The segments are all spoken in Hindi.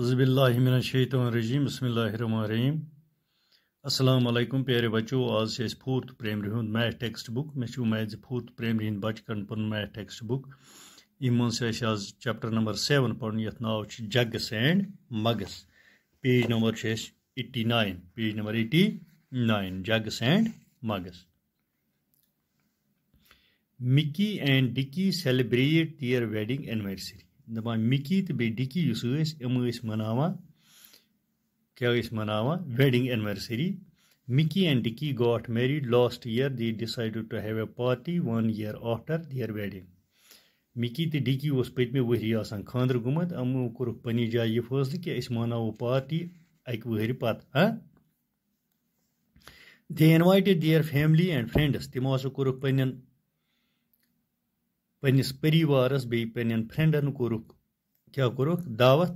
रजीम बसमीम असलम प्यारे बचो आज से फोर्थ प्रेमरी हूँ मैथ टेक्स्ट बुक मे उम्मीद फोर्थ प्रेमरी हिंद बच कर पुन मैथ टेक्स्ट बुक इन से आज चैप्टर नंबर सेवन पढ़ ये नाव jugs and mugs page number eighty nine page number eighty nine jugs and mugs Mickey and Dicky celebrate their wedding anniversary दपान मिकी तो बेह डिकी इस मनावान क्या मना wedding anniversary Mickey and Dicky got married last year they decided to have a party one year after their wedding Mickey तो डिकी उस पे वरी आसान खानदर गुमत अमो कोर पनी कि अस पार्टी अक वहर पत हाँ they invited their family and friends तमो हसा कोरुक پنٕنِس پریٖوارَس بیٚیہِ پنٕنٮ۪ن فرٛٮ۪نٛڈَن کوٚرُکھ کیٛاہ کوٚرُکھ دعوت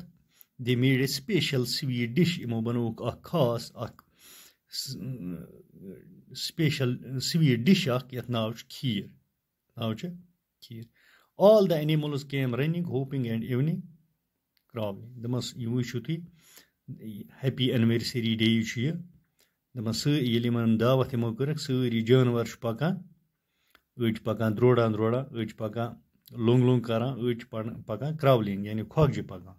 they made a special sweet dish یِمو بَنووُکھ اَکھ خاص اَکھ سٕپیشَل سویٖٹ ڈِش اَکھ یَتھ ناو چھُ کھیٖر ناو چھُ kheer all the animals came running hopping and evening crawling دَپمَس یہِ وٕچھِو تُہۍ ہیٚپی اٮ۪نِؤرسٔری ڈے چھُ یہِ دَپان سٲ ییٚلہِ یِمَن دعوت یِمو کٔرٕکھ سٲری جاناوار چھِ پَکان أڑۍ چھِ پَکان درٛوڈان درٛوڈان أڑۍ چھِ پَکان لوٚنٛگ لوٚنٛگ کَران أڑۍ چھِ پَکان کرٛاولِنٛگ یعنی کھۄکجہِ پَکان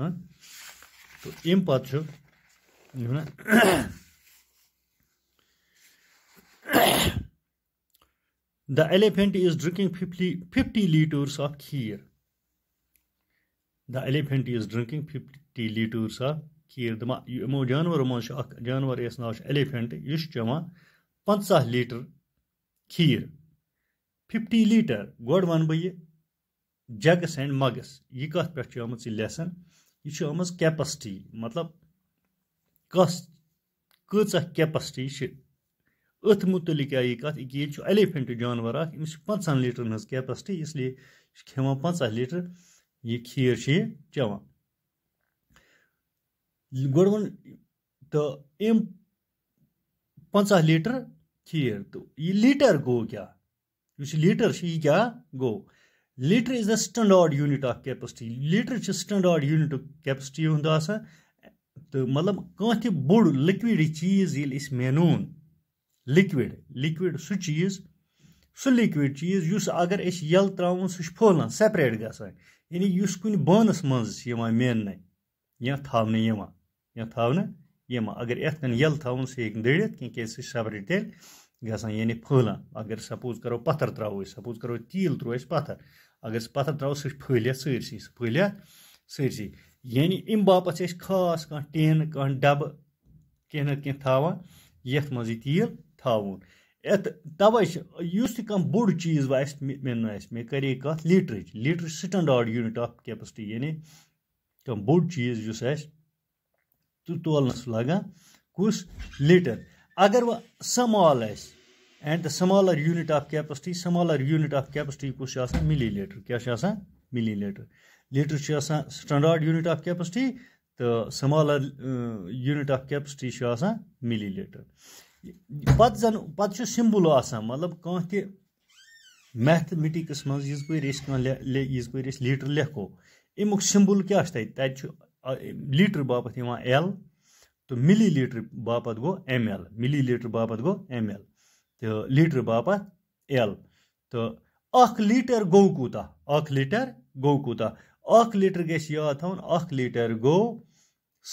تہٕ اَمہِ پَتہٕ چھُ the elephant is drinking fifty fifty litres of kheer the elephant is drinking fifty litres of kheer دَپان یِمو جانوَرو منٛز چھُ اَکھ جانوَر یَس ناو چھُ ایٚلِفٮ۪نٛٹ یہِ چھُ چٮ۪وان پنٛژاہ لیٖٹر کھیٖر फिफ्टी لیٖٹر گۄڈٕ وَنہٕ بہٕ یہِ جَگٕس اینٛڈ مَگٕس یہِ کَتھ پٮ۪ٹھ چھِ آمٕژ یہِ لیسَن یہِ چھِ آمٕژ کیپَسٹی مطلب کۄس کۭژاہ کیپَسٹی چھِ أتھۍ متعلق آیہِ یہِ کَتھ ییٚکیٛاہ ییٚتہِ چھُ ایٚلِفٮ۪نٛٹ جانوَر اَکھ أمِس چھِ پنٛژہَن لیٖٹرَن ہٕنٛز کیپَسٹی اِسلیے یہِ چھِ کھٮ۪وان پنٛژاہ لیٖٹر یہِ کھیٖر چھِ یہِ چٮ۪وان گۄڈٕ ووٚن تہٕ أمۍ پنٛژاہ لیٖٹر کھیٖر تہٕ یہِ لیٖٹر گوٚو کیٛاہ लीटर यह क्या गो litre is the standard unit of capacity litre standard unit capacity हूँ तो मतलब कह बड़ बोड़ लिक्विड चीज ये मेनून लिक्विड लिक्विड सह चीज सह लिक्विड चीज उस अगर अल त्रा सहलान सेपरेट ग यानी उस बानस मं मेन या थावन या थावन अगर ये यल थो सह दड़ित कह सेपरेट तेल گژھان یعنی پھٔہلان اگر سَپوز کَرو پَتھر ترٛاوو أسۍ سَپوز کَرو تیٖل ترٛوو أسۍ پَتھر اگر أسۍ پَتھر ترٛاوو سُہ چھِ پھٔہلِتھ سٲرسٕے سُہ پھٔہلِتھ سٲرسٕے یعنی اَمہِ باپَتھ چھِ أسۍ خاص کانٛہہ ٹیٖن کانٛہہ ڈَبہٕ کینٛہہ نَتہٕ کینٛہہ تھاوان یَتھ منٛز یہِ تیٖل تھاوُن یَتھ تَوَے چھِ یُس تہِ کانٛہہ بوٚڑ چیٖز وۄنۍ اَسہِ مِلنہٕ اَسہِ مےٚ کَرے کَتھ لیٖٹرٕچ لیٖٹر چھِ سٹنڈاڈ یوٗنِٹ آف کیپیسٹی یعنی کانٛہہ بوٚڑ چیٖز یُس اَسہِ تہٕ تولنَس لَگان کُس لیٖٹر अगर वह small and the smaller unit of capacity smaller unit of capacity कुछ मिली लीटर क्या millilitre litre standard unit of capacity तो smaller unit of capacity millilitre पत जन पत सिम्बल मतलब कह तह मैथमेटिक्स मज पे लीटर लेखो अमुक सिम्बल क्या तत लीटर uh, बापत एल तो मिली लीटर बापत गो एम एल मिली लीटर बापत गो एम एल तो लीटर बाप एल तो लीटर गो कूत लीटर गो कूत लीटर गे याद लीटर गो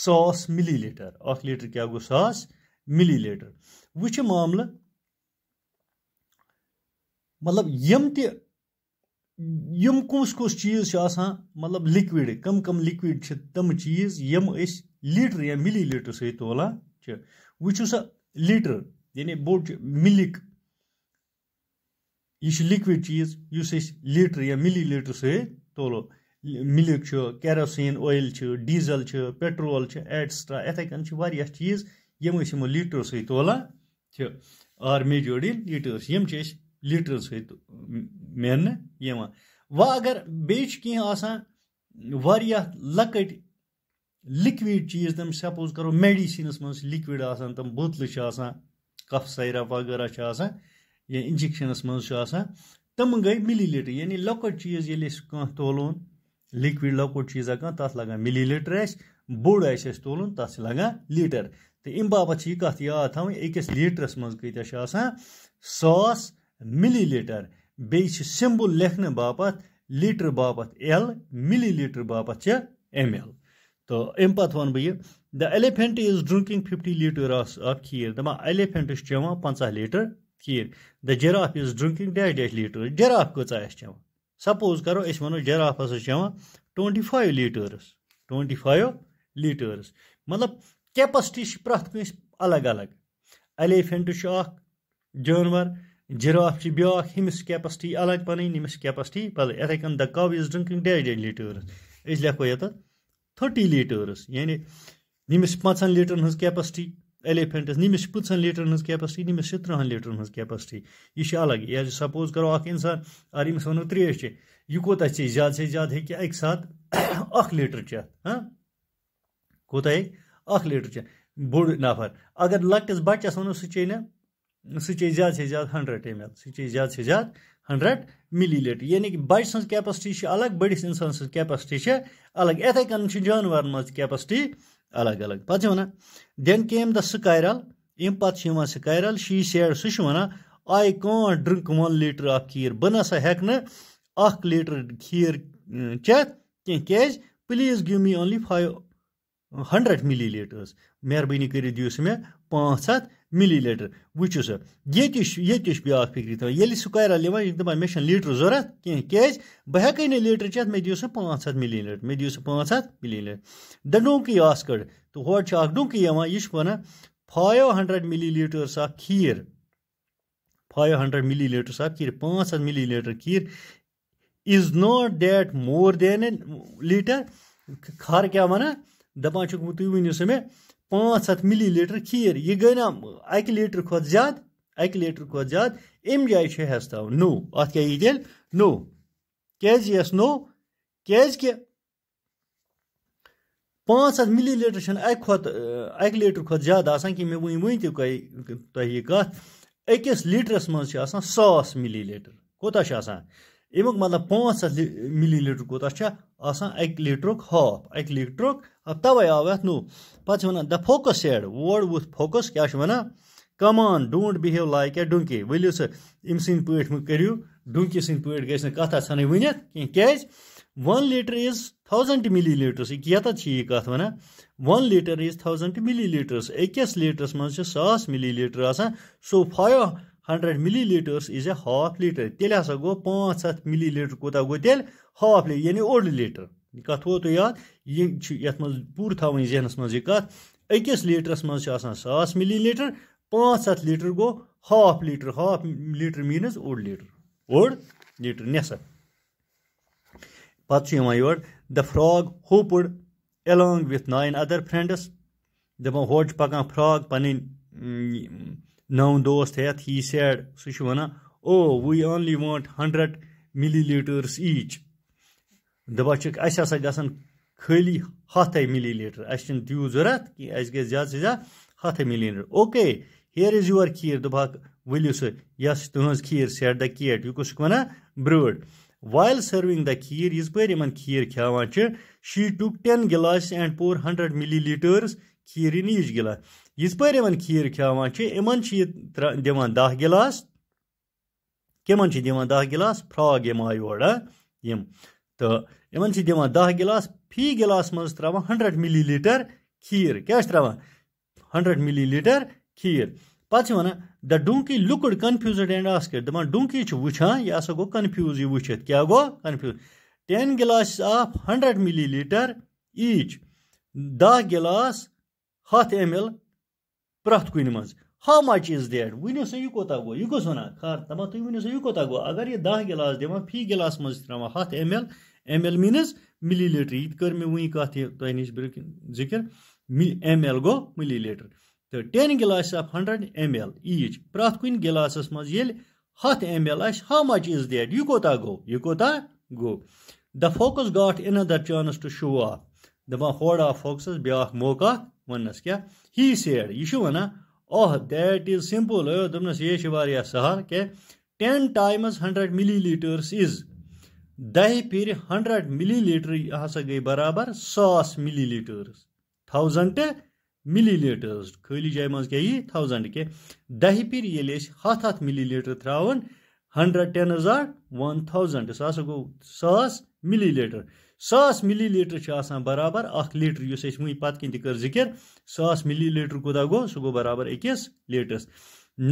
सॉस मिली लीटर लीटर क्या गो सॉस मिली लीटर वो मामल मतलब यम त यम कुस कुस चीज मतलब लिक्विड कम कम लिक्विड तम चीज यम لیٖٹر یا مِلی لیٖٹر سۭتۍ تولان چھِ وۄنۍ چھُ سۄ لیٖٹر یعنی بوٚڑ چھُ مِلِک یہِ چھُ لِکوِڈ چیٖز یُس أسۍ لیٖٹر یا مِلی لیٖٹر سۭتۍ تولو مِلِک چھُ کیروسیٖن اویِل چھُ ڈیٖزل چھُ پیٹرول چھُ ایٹسٹرا یِتھَے کٔنۍ چھِ واریاہ چیٖز یِم أسۍ یِمو لیٖٹرو سۭتۍ تولان چھِ آر میجٲڈ اِن لیٖٹٲرٕس یِم چھِ أسۍ لیٖٹرو سۭتۍ میننہٕ یِوان وۄنۍ اگر بیٚیہِ چھِ کینٛہہ آسان واریاہ لۄکٕٹۍ लिक्विड चीज़ तम सपोज करो मेडिसिनस मं लिक्विड आसान तम बोतल आसान कफ साइरप वगैरह या इंजेक्शनस मं तम गई मिली लीटर यानी लकट चीज़ ये कह तोलन लिक्विड लकट चीज़ा कह तथ लगा मिली लीटर अस बोड़ आस तोलन तथ लगा लीटर तो अम बापत यह कत याद थी अकिस लीटरस मं कत सास मिली लीटर बेस सिम्बल लेखने बापत लीटर बापत एल मिली लीटर बापत एम एल تہٕ اَمہِ پَتہٕ وَنہٕ بہٕ یہِ دَ बह is drinking fifty drinking fifty of kheer دَپان दपान एलिफेंट چٮ۪وان पंचा litre kheer the giraffe is drinking dash dash litres giraffe کۭژاہ آسہِ چٮ۪وان سَپوز کَرو أسۍ وَنو جِراف ہَسا چھِ چٮ۪وان twenty five litres twenty five litres مطلب کیپَسٹی چھِ پرٛٮ۪تھ کٲنٛسہِ الگ الگ ایلیفٮ۪نٛٹ چھُ اَکھ جانوَر جِراف چھِ بیٛاکھ ہُمِس کیپَسٹی الگ پَنٕنۍ ییٚمِس کیپَسٹی بَدل یِتھَے کٔنۍ the cow is drinking dash dash litres أسۍ لیکھو ییٚتٮ۪تھ تھٔٹی لیٖٹٲرٕس یعنی نِمِس چھِ پانٛژَن لیٖٹرَن ہٕنٛز کیپیسٹی ایلِفینٛٹَس نِمِس چھِ پٕنٛژٕہَن لیٖٹرَن ہٕنٛز کیپیسٹی نِمِس چھِ تٕرٛہَن لیٖٹرَن ہٕنٛز کیپیسٹی یہِ چھِ الگ یا سَپوز کَرو اَکھ اِنسان اگر أمِس وَنو ترٛیش چھِ یہِ کوٗتاہ چھِ زیادٕ سے زیادٕ ہیٚکہِ اَکہِ ساتہٕ اَکھ لیٖٹر چٮ۪تھ ہاں کوٗتاہ ہیٚکہِ اَکھ لیٖٹر چٮ۪تھ بوٚڑ نَفر اگر لۄکٹِس بَچَس وَنو سُہ چے نہٕ سُہ چے زیادٕ سے زیادٕ ہَنٛڈرَڈ ایم ایل سُہ چے زیادٕ سے زیادٕ ہنڈرڈ ملی لیٹر یعنی کہ بچہ سن کیپسٹی الگ بڑس انسان سن کیپسٹی الگ اتھے کن جانورن مز کیپسٹی الگ الگ پہ ونان دین کیم دا سکائرل ام پتہ سکائرل شی سیڈ سہ ونان آئی کان ڈرنک ون لیٹر اخ کھیر بہ نسا ہوں اخ لیٹر کھیر چیت کی please give me only five hundred millilitres مہربٲنی کٔرِتھ دِیو سُہ مےٚ پانٛژھ ہَتھ مِلی لیٖٹر وٕچھِو سا ییٚتہِ چھُ ییٚتہِ چھُ بیٛاکھ فِکرِ تھاوان ییٚلہِ سُہ کۄیرَل یِوان یہِ چھِ دَپان مےٚ چھَنہٕ لیٖٹر ضوٚرَتھ کینٛہہ کیٛازِ بہٕ ہٮ۪کَے نہٕ لیٖٹر چٮ۪تھ مےٚ دِیِو سُہ پانٛژھ ہَتھ مِلی لیٖٹر مےٚ دِیِو سُہ پانٛژھ ہَتھ مِلی لیٖٹر دَ ڈوٗنٛکی آسکٕڈ تہٕ ہورٕ چھِ اَکھ ڈوٗنٛکی یِوان یہِ چھُ وَنان five hundred millilitres of kheer five hundred millilitres of kheer پانٛژھ ہَتھ millilitre kheer is not that more than a litre خر کیٛاہ وَنان दपान तुम वन सो मे पाँच हथ मिली लीटर खीर यह गई ना अक लीटर खुद ज्यादा अकि लीटर खुद ज्यादा अम जाए हेस तव नो अत क्या यह नो क्या यह नो कैज कि पाँच हथ मिली लीटर अक खुद लीटर खुद ज्यादा कि मे वन वन तह यह कत लीटरस मज सास मिली लीटर कोता अमुक मतलब पाँच हथ मिली लीटर कूत अक लिटरक हाफ अक लीटर अब तवे आव अत नो पे वन द फोकस वोड वुथ फोकस क्या वनान come on don't behave like a donkey वलि सह अम सद पे करू डुंकी सद गई कथ आन वन कह one litre is thousand millilitres यत ये कत वन one litre is thousand millilitres अकिस लीटरस मज millilitre so five hundred millilitres is a half litre तेल हसा गो पाँच हथ मिली लीटर कूत गो तेल हाफ लीटर यानी ओड लिटर कत वो तो याद ये मे पूर थवन जहनस मे कत अकिस लीटरस मज सा मिली लीटर पाँच हथ लीटर गो half litre half litre means ओड लीटर ओड लीटर नसफ पत् योर the frog hopped along with nine other friends दपान हो पकान फ्राग पी نوٚن دوس ہیٚتھ ہی سیڈ سُہ چھُ وَنان oh we only want hundred millilitres each دَپان چھِکھ اَسہِ ہَسا گژھن خٲلی ہَتھَے مِلی لیٖٹر اَسہِ چھِنہٕ تیوٗت ضوٚرَتھ کینٛہہ اَسہِ گژھِ زیادٕ سے زیادٕ ہَتھَے millilitre okay here is your kheer دَپہاکھ ؤلِو سُہ یہِ ہَسا چھِ تٕہٕنٛز کھیٖر سیٹ دَ کیٹ یہِ کُس وَنان bird while serving the kheer یِژ پٲرۍ یِمَن کھیٖر کھیٛاوان چھِ she took ten glasses and poured hundred millilitres kheer in each glass यथ पे इन खीर खावान इन दिवान दह ग कमन दिवान दह ग फ्राग यम आए योर तो इन दिवान दह ग फी ग मज त्रा हंड्रड मिली लीटर खीर क्या त्र हंड्रड मिली लीटर खीर पे वन the donkey looked confused and asked दपान डोंकी वुछान यह हसा गो कन्फ्यूज यह वुचित क्या गो confuse ten glass of hundred millilitre each दह ग हथ एम एल پرٛٮ۪تھ کُنہِ منٛز ہَو مَچ اِز دیٹ ؤنِو سا یہِ کوتاہ گوٚو یہِ کُس وَنان خر دَپان تُہۍ ؤنِو سا یہِ کوتاہ گوٚو اگر یہِ دَہ گِلاس دِوان فی گِلاس منٛز چھِ ترٛاوان ہَتھ M L M L means millilitre یہِ تہِ کٔر مےٚ وٕنۍ کَتھ یہِ تۄہہِ نِش ذِکِر ایم ایل گوٚو مِلی لیٖٹر تہٕ ten glass of hundred M L each پرٛٮ۪تھ کُنہِ گِلاسَس منٛز ییٚلہِ ہَتھ ایم ایل آسہِ ہَو مَچ اِز دیٹ یہِ کوتاہ گوٚو یہِ کوتاہ گوٚو the focus got another chance to show off دَپان ہوڈ آف فوکسَس بیٛاکھ موقعہٕ اَکھ वनस क्या ही सेड यह वन ओह दैट इज सिंपल दोपनस यह सहल क्या ten times hundred millilitres is दह फिर हंड्रेड मिली लीटर हसा गई बराबर सास millilitres thousand millilitres खाली जाय मज क्या थाउजेंड क्या दह फिर ये हथ हथ मिली लीटर त्रावन हंड्रेड टेन हजार वन थाउजेंड सह गो सास मिली लीटर सास मिली लीटर छ आसान बराबर अख लीटर यस वही पत कन कर जिक्र सास मिली लीटर कूदा गो सह गो बराबर अकिस लीटरस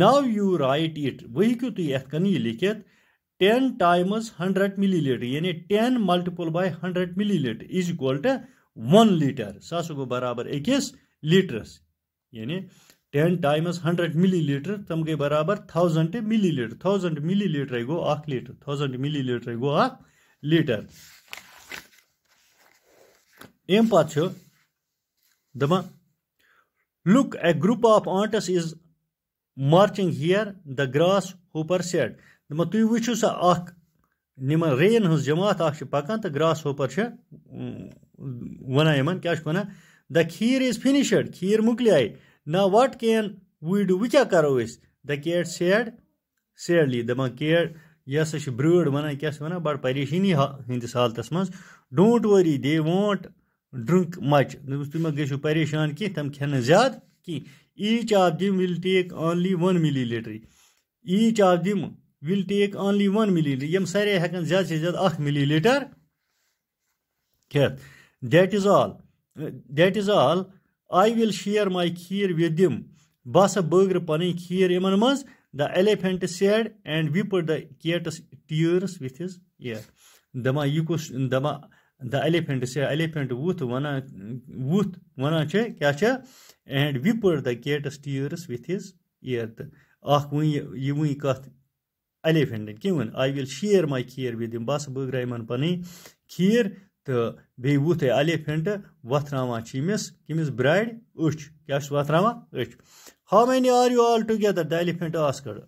नाव यू राइट इट वह हूँ तुम यथ कन लिखित ten times hundred millilitre यानी ten multiple by hundred millilitre is equal to one litre सह गो बराबर अकिस लीटरस यानी ten times hundred millilitre तम गई बराबर thousand millilitre thousand millilitre गो अख लीटर थाउजेंड मिली लीटर गो अख लीटर Eem پتہٕ چھُ دَپان look a group of آنٹٕس is marching here the grasshopper said دَپان تُہۍ وٕچھِو سا اَکھ یِمَن ریٚیَن ہٕنٛز جماعت اَکھ چھِ پَکان تہٕ گرٛاس ہوپَر چھِ وَنان یِمَن کیٛاہ چھُکھ وَنان دَ کھیٖر اِز فِنِشٕڈ کھیٖر مۄکلیٛاے نہ وَٹ کین وٕے ڈوٗ وٕ کیٛاہ کَرو أسۍ دَ کیٹ سیڈ سیڈلی دَپان کیٹ یہِ ہَسا چھِ برٛٲر وَنان کیٛاہ چھِ وَنان بَڑٕ پریشٲنی ہِنٛدِس حالتَس منٛز ڈونٛٹ ؤری دے وانٹ ڈرٛنٛک مَچ دوٚپمَس تُہۍ مہ گٔژھِو پریشان کینٛہہ تِم کھٮ۪ن نہٕ زیادٕ کینٛہہ each of them will take only one millilitre each of them will take only one millilitre یِم سارے ہٮ۪کَن زیادٕ سے زیادٕ اَکھ مِلی لیٖٹر کھٮ۪تھ that is all that is all I will share my kheer with them بہٕ ہسا بٲگرٕ پَنٕنۍ کھیٖر یِمن منٛز the elephant said and wiped the cat's tears with his ear دَپان یہِ کُس دَپان द एलिफेंट से एलिफेंट वुथ वना वुथ वना छे क्या छे and wiped the cat's tears with his ear त अख वन ये वन कथ एलिफेंटन कि वन I will share my kheer with them बस बगरा यमन पनी खीर तो बे वुथ एलिफेंट वथरावा छिमस किमिस ब्राइड उछ क्या छ वथरावा उछ how many are you all together the elephant asked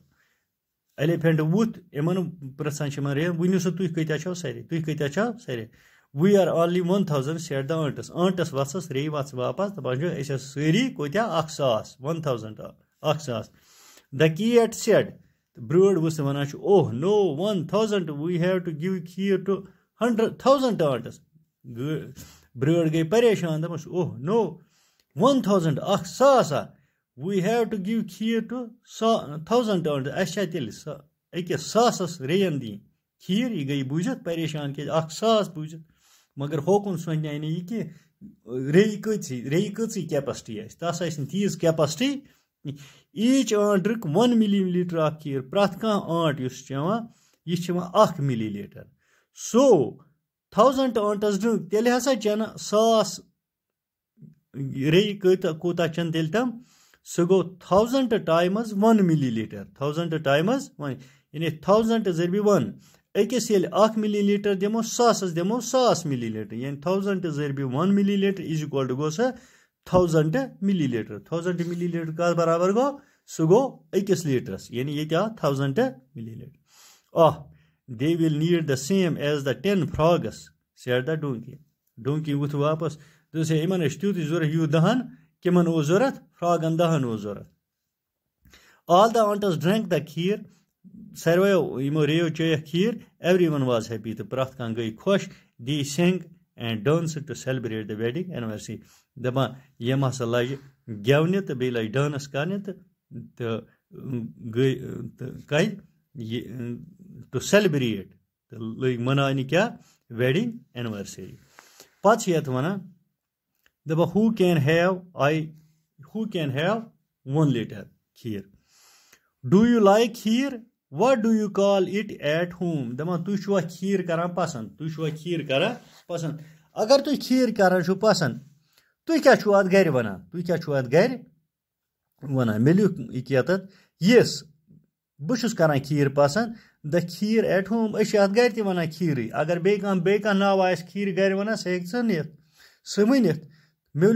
elephant वुथ यमन प्रसान छ तुई कत्या छौ सारे तुई कत्या छौ सारे we are nearly one thousand said the ants ants وَسس ریٚیہِ وَس واپس دَپان چھُ أسۍ ٲسۍ سٲری کۭتیاہ اکھ ساس وَن تھاوزنٛڈ اکھ ساس دَ کیٹ سیڈ برٛٲر وٕژھ تہٕ وَنان چھُ oh no one thousand we have to give kheer to hundred thousand ants برٛٲر گٔے پریشان دَپان چھُ اوٚہ نو وَن تھاوزنٛڈ اکھ ساسا we have to give kheer to سا تھاوزنٛڈ ٲنٛٹس اَسہِ چھا تیٚلہِ سا أکِس ساسَس ریٚیَن دِنۍ کھیٖر یہِ گٔے بوٗزِتھ پریشان کیٛازِ اکھ ساس بوٗزِتھ मगर होकुन सोने आने यह कि रेयी कची रेयी कची कैपसिटी तस तीज कैपसिटी ईच आंट्रक वन मिली लीटर खीर प्रथ कह आंट इस चवान यह millilitre so thousand ants drink तेल हसा चेन सास रेयी कूत चेन तेल तम सो गो thousand times one millilitre thousand times one यानी थाउजेंड जरबि वन अकिस ये अख मिली लीटर दमो सासस दमो सास मिली लीटर यानी थौजंड जरबि one millilitre is equal to गो सह थौजंड मिली लीटर थौजंड मिली लीटर कस बराबर गो सह गो अकिस लीटरस यानी ये आ thousand millilitre ah they will need the same as the ten frogs said the donkey donkey वुथ वापस दोसे इन तूत जरूरत यू दहन किमन जरूरत फ्रागन दहन जरूरत all the ants drank the kheer سارویو یِمو ریو چیٚیَکھ کھیٖر ایوری وَن واز ہیپی تہٕ پرٛٮ۪تھ کانٛہہ گٔے خۄش they sing and dance to celebrate the wedding anniversary دَپان یِم ہسا لَجہِ گٮ۪ونہِ تہٕ بیٚیہِ لَجہِ ڈانٕس کَرنہِ تہٕ تہٕ گٔے تہٕ کَتہِ یہِ ٹُو سیلبریٹ تہٕ لٔگۍ مَناونہِ کیٛاہ ویڈِنٛگ ایٚنِورسری پَتہٕ چھِ یَتھ وَنان دَپان how can have I how can have one litre kheer do you like kheer what do you call it at home दपान तुम छुआ खीर कर पसंद तुम खीर कर पसंद अगर तु खीर कर पसंद तुम क्या अत गर वन तुम क्या अत वन मे लिख यह यस बहुस कर खीर पसंद द खीर एट होम अत गर त वन खीर अगर बे कह नाव आ खीर गर वन सह हे मे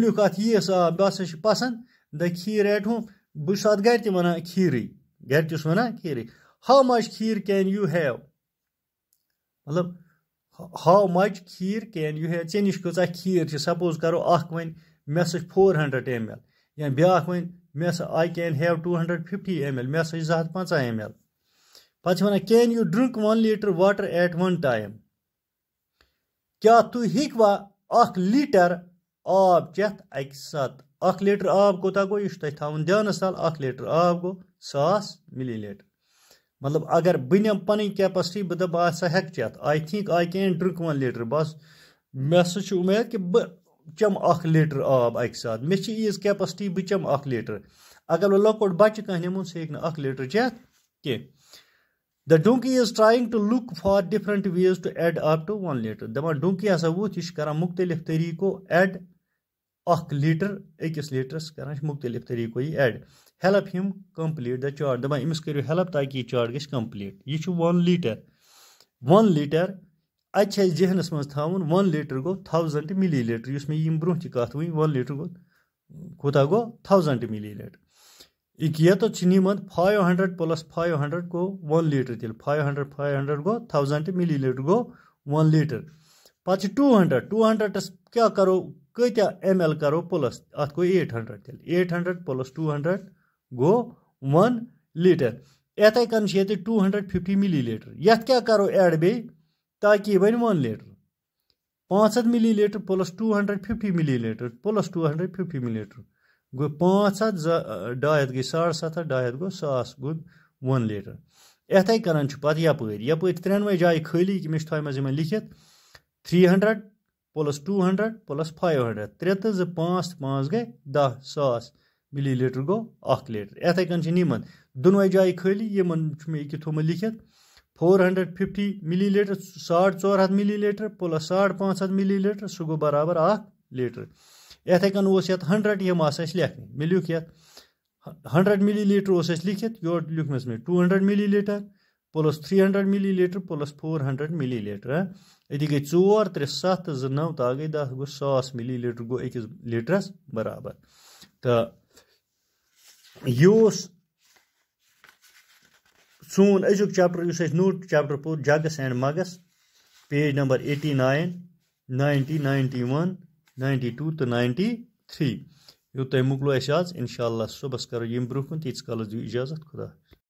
लिख अत यस आ बह पसंद द खीर एट होम बहुत अत गर वन खीर गि तस वन kheer how much kheer can you have मतलब how much kheer can you have ژےٚ نِش کۭژاہ کھیٖر چھِ سَپوز کَرو اَکھ وۄنۍ مےٚ سا چھِ فور ہنٛڈرنٛڈ ایم ایل یا بیٛاکھ وۄنۍ مےٚ سا I can have two hundred fifty M L مےٚ ہسا چھِ زٕ ہَتھ پنٛژاہ ایم ایل پَتہٕ چھِ وَنان can you drink one litre water at one time کیٛاہ تُہۍ ہیٚکوا اَکھ لیٖٹر آب چٮ۪تھ اَکہِ ساتہٕ اَکھ لیٖٹر آب کوٗتاہ گوٚو یہِ چھُ تۄہہِ تھاوُن دھیانَس تَل اَکھ لیٖٹر آب گوٚو ساس مِلی لیٖٹر مطلب اگر بہٕ نِمہٕ پَنٕنۍ کیپَسٹی بہٕ دَپہٕ بہٕ ہسا ہیٚکہٕ چٮ۪تھ I think I can drink one litre بَس مےٚ ہسا چھِ اُمید کہِ بہٕ چٮ۪مہٕ اَکھ لیٖٹر آب اَکہِ ساتہٕ مےٚ چھِ ییٖژ کیپَسٹی بہٕ چٮ۪مہٕ اَکھ لیٖٹر اگر بہٕ لۄکُٹ بَچہِ کانٛہہ نِمون سُہ ہیٚکہِ نہٕ اَکھ لیٖٹر چٮ۪تھ کینٛہہ the donkey is trying to look for different ways to add up to one litre دَپان ڈوٗنٛکی ہسا ووٚتھ یہِ چھُ کَران مُختلِف طٔریٖقو ایڈ اَکھ لیٖٹر أکِس لیٖٹرَس کَران چھِ مُختلِف طٔریٖقو یہِ aid help him complete the chart دَپان أمِس کٔرِو ہیلٕپ تاکہِ یہِ چاٹ گژھِ کَمپٕلیٖٹ یہِ چھُ وَن لیٖٹَر وَن لیٖٹَر اَتہِ چھِ اَسہِ ذہنَس منٛز تھاوُن وَن لیٖٹَر گوٚو تھاوزَنٛٹ مِلی لیٖٹر یُس مےٚ ییٚمہِ برونٛہہ تہِ کَتھ ؤنۍ وَن لیٖٹر گوٚو کوٗتاہ گوٚو تھاوزَنٛٹ مِلی لیٖٹر ییٚتٮ۪تھ چھِ نِمَت five hundred plus five hundred گوٚو وَن لیٖٹر تیٚلہِ فایِو ہنٛڈرنٛڈ فایِو ہنٛڈرنٛڈ گوٚو تھاوزَنٛٹ مِلی لیٖٹر گوٚو وَن لیٖٹر پَتہٕ چھِ ٹوٗ ہنٛڈرنٛڈ ٹوٗ ہنٛڈرنٛڈَس کیٛاہ کَرو کۭتیٛاہ ایم ایل کَرو پٕلَس اَتھ گوٚو ایٹ ہنٛڈرنٛڈ تیٚلہِ eight hundred plus two hundred गो वन लीटर इथे कन ये two hundred fifty millilitre ये क्या करो एड बे ताकि बन वन लीटर पाँच हथ millilitre plus two hundred fifty millilitre plus two hundred fifty millilitre गो पाँच हथ डाय हथ गई साढ़ सत हथ डाय हथ गो सास गो वन लीटर इथे कन पे यप यप त्रेनवे जाए खाली मे थोड़ा लिखित three hundred plus two hundred plus five hundred त्रे तो जो पाँच पाँच गए दह सास مِلی لیٖٹر گوٚو اَکھ لیٖٹر یِتھَے کٔنۍ چھِ یِمَن دۄنوَے جایہِ خٲلی یِمَن چھُ مےٚ أکیٛاہ تھوٚمُت لیٖکھِتھ four hundred fifty millilitre ساڑ ژور ہَتھ مِلی لیٖٹر پٕلَس ساڑ پانٛژھ ہَتھ مِلی لیٖٹر سُہ گوٚو برابر اَکھ لیٖٹر یِتھَے کٔنۍ اوس یَتھ ہنٛڈرنٛڈ یِم آسہٕ اَسہِ لیکھنہِ مےٚ لیوٗکھ یَتھ ہنٛڈرنٛڈ مِلی لیٖٹر اوس اَسہِ لیٖکھِتھ یورٕ لیوٗکھمَس مےٚ two hundred millilitre plus three hundred millilitre plus four hundred millilitre ہہ أتی گٔے ژور ترٛےٚ سَتھ تہٕ زٕ نَو تہٕ اَکھ گٔے دَہ گوٚو ساس مِلی لیٖٹر گوٚو أکِس لیٖٹرَس برابر تہٕ یہِ سون أزیُک چَپٹَر یُس اَسہِ نوٚو چَپٹَر پوٚر jugs and mugs page number eighty nine ninety ninety one ninety two تہٕ نایِنٹی تھرٛی یوٚتام مۄکلو اَسہِ آز اِنشاء اللہ صُبحَس کَرو ییٚمہِ برونٛہہ کُن تیٖتِس کالَس دِیِو اِجازت خۄدا